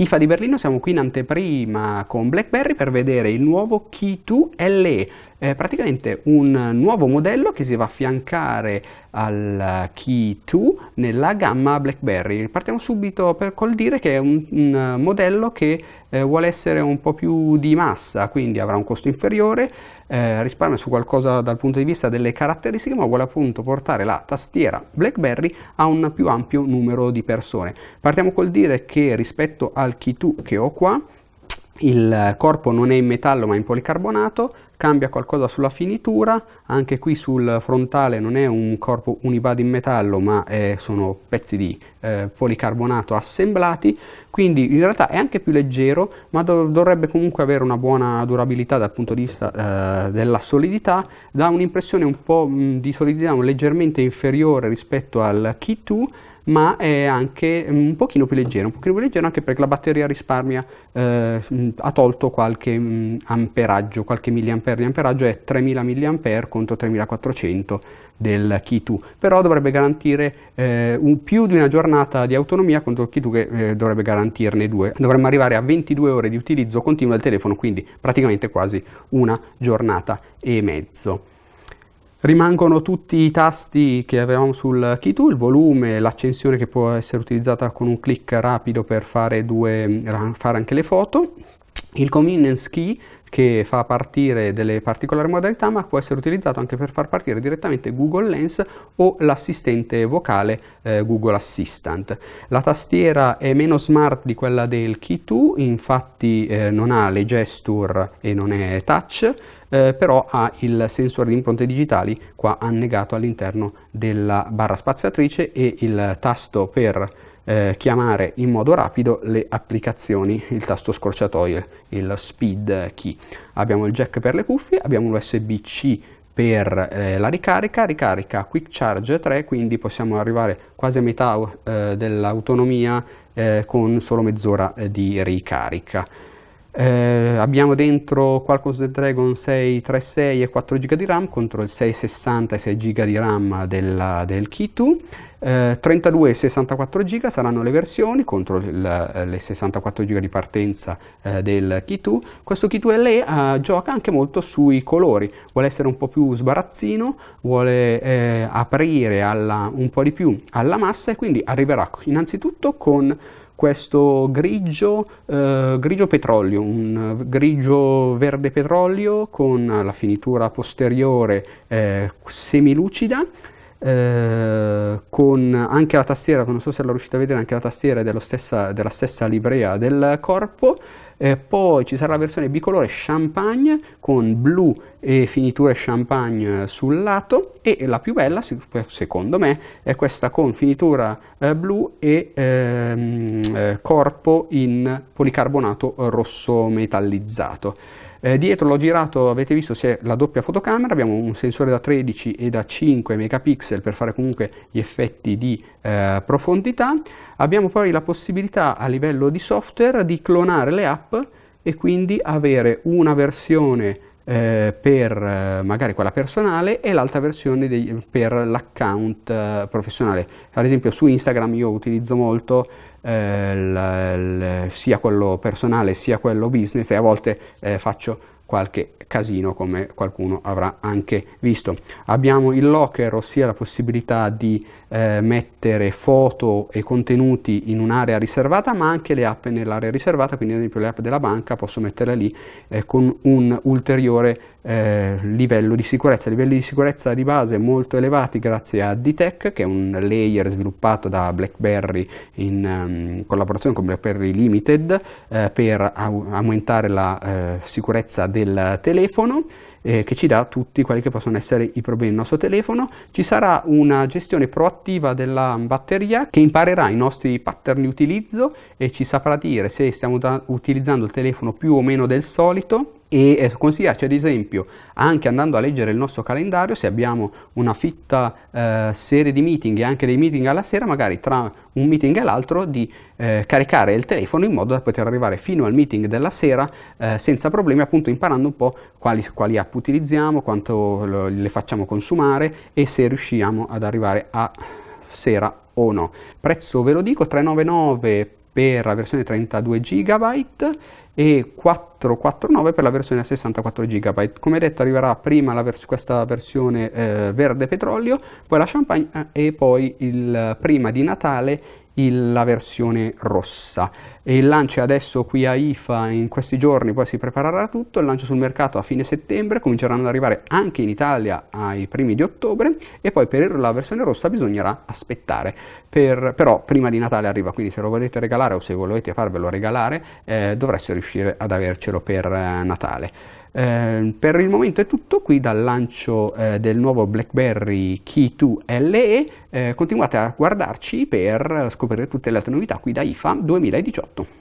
IFA di Berlino siamo qui in anteprima con BlackBerry per vedere il nuovo Key 2 LE, eh, praticamente un nuovo modello che si va a affiancare al Key 2 nella gamma BlackBerry. Partiamo subito per, col dire che è un, un eh, modello che eh, vuole essere un po' più di massa, quindi avrà un costo inferiore, eh, risparmia su qualcosa dal punto di vista delle caratteristiche, ma vuole appunto portare la tastiera BlackBerry a un più ampio numero di persone. Partiamo col dire che rispetto al Key 2 che ho qua, il corpo non è in metallo ma in policarbonato, cambia qualcosa sulla finitura, anche qui sul frontale non è un corpo unibody in metallo ma è, eh, sono pezzi di eh, policarbonato assemblati, quindi in realtà è anche più leggero ma dov- dovrebbe comunque avere una buona durabilità dal punto di vista eh, della solidità, dà un'impressione un po' mh, di solidità leggermente inferiore rispetto al Key 2 ma è anche un pochino più leggero, un pochino più leggero anche perché la batteria risparmia, eh, ha tolto qualche mh, amperaggio, qualche milliampere di amperaggio, è 3000 mAh contro 3400 del Key2, però dovrebbe garantire eh, un, più di una giornata di autonomia contro il Key2 che eh, dovrebbe garantirne due. Dovremmo arrivare a 22 ore di utilizzo continuo del telefono, quindi praticamente quasi una giornata e mezzo. Rimangono tutti i tasti che avevamo sul Keytool, volume, l'accensione che può essere utilizzata con un clic rapido per fare, due, fare anche le foto. Il convenience key che fa partire delle particolari modalità ma può essere utilizzato anche per far partire direttamente Google Lens o l'assistente vocale eh, Google Assistant. La tastiera è meno smart di quella del Key 2, infatti eh, non ha le gesture e non è touch, eh, però ha il sensore di impronte digitali qua annegato all'interno della barra spaziatrice e il tasto per eh, chiamare in modo rapido le applicazioni, il tasto scorciatoio, il speed key. Abbiamo il jack per le cuffie, abbiamo l'USB-C per eh, la ricarica, ricarica Quick Charge 3, quindi possiamo arrivare quasi a metà eh, dell'autonomia eh, con solo mezz'ora eh, di ricarica. Eh, abbiamo dentro Qualcomm del Dragon 636 e 4 GB di RAM contro il 660 e 6 GB di RAM della, del Key2. Eh, 32 e 64 GB saranno le versioni contro il, le 64 GB di partenza eh, del Key2. Questo Key2 LE eh, gioca anche molto sui colori, vuole essere un po' più sbarazzino, vuole eh, aprire alla, un po' di più alla massa e quindi arriverà innanzitutto con questo grigio, eh, grigio petrolio, un grigio verde petrolio con la finitura posteriore eh, semilucida. Eh, con anche la tastiera, non so se la riuscite a vedere, anche la tastiera è della stessa livrea del corpo, eh, poi ci sarà la versione bicolore champagne con blu e finiture champagne sul lato e la più bella secondo me è questa con finitura eh, blu e ehm, eh, corpo in policarbonato rosso metallizzato. Eh, dietro l'ho girato, avete visto, c'è la doppia fotocamera, abbiamo un sensore da 13 e da 5 megapixel per fare comunque gli effetti di eh, profondità. Abbiamo poi la possibilità a livello di software di clonare le app backup e quindi avere una versione eh, per eh, magari quella personale e l'altra versione dei, per l'account eh, professionale. Ad esempio su Instagram io utilizzo molto eh, l, l, sia quello personale sia quello business e a volte eh, faccio qualche casino come qualcuno avrà anche visto. Abbiamo il locker, ossia la possibilità di eh, mettere foto e contenuti in un'area riservata, ma anche le app nell'area riservata, quindi ad esempio le app della banca posso metterle lì eh, con un ulteriore eh, livello di sicurezza, livelli di sicurezza di base molto elevati grazie a DTEC, che è un layer sviluppato da BlackBerry in um, collaborazione con BlackBerry Limited eh, per au- aumentare la eh, sicurezza del del telefono eh, che ci dà tutti quelli che possono essere i problemi del nostro telefono. Ci sarà una gestione proattiva della batteria che imparerà i nostri pattern di utilizzo e ci saprà dire se stiamo utilizzando il telefono più o meno del solito e eh, consigliarci ad esempio anche andando a leggere il nostro calendario se abbiamo una fitta eh, serie di meeting e anche dei meeting alla sera magari tra un meeting e l'altro di eh, caricare il telefono in modo da poter arrivare fino al meeting della sera eh, senza problemi appunto imparando un po' quali, quali app utilizziamo quanto lo, le facciamo consumare e se riusciamo ad arrivare a sera o no prezzo ve lo dico 399 per la versione 32 GB e 449 per la versione 64 GB. Come detto arriverà prima vers- questa versione eh, verde petrolio, poi la champagne eh, e poi il, prima di Natale il, la versione rossa. E il lancio è adesso qui a IFA in questi giorni, poi si preparerà tutto, il lancio sul mercato a fine settembre, cominceranno ad arrivare anche in Italia ai primi di ottobre e poi per la versione rossa bisognerà aspettare. Per, però prima di Natale arriva, quindi se lo volete regalare o se volete farvelo regalare eh, dovreste riuscire ad avercelo per eh, Natale. Eh, per il momento è tutto qui dal lancio eh, del nuovo BlackBerry Key 2 LE, eh, continuate a guardarci per scoprire tutte le altre novità qui da IFA 2018.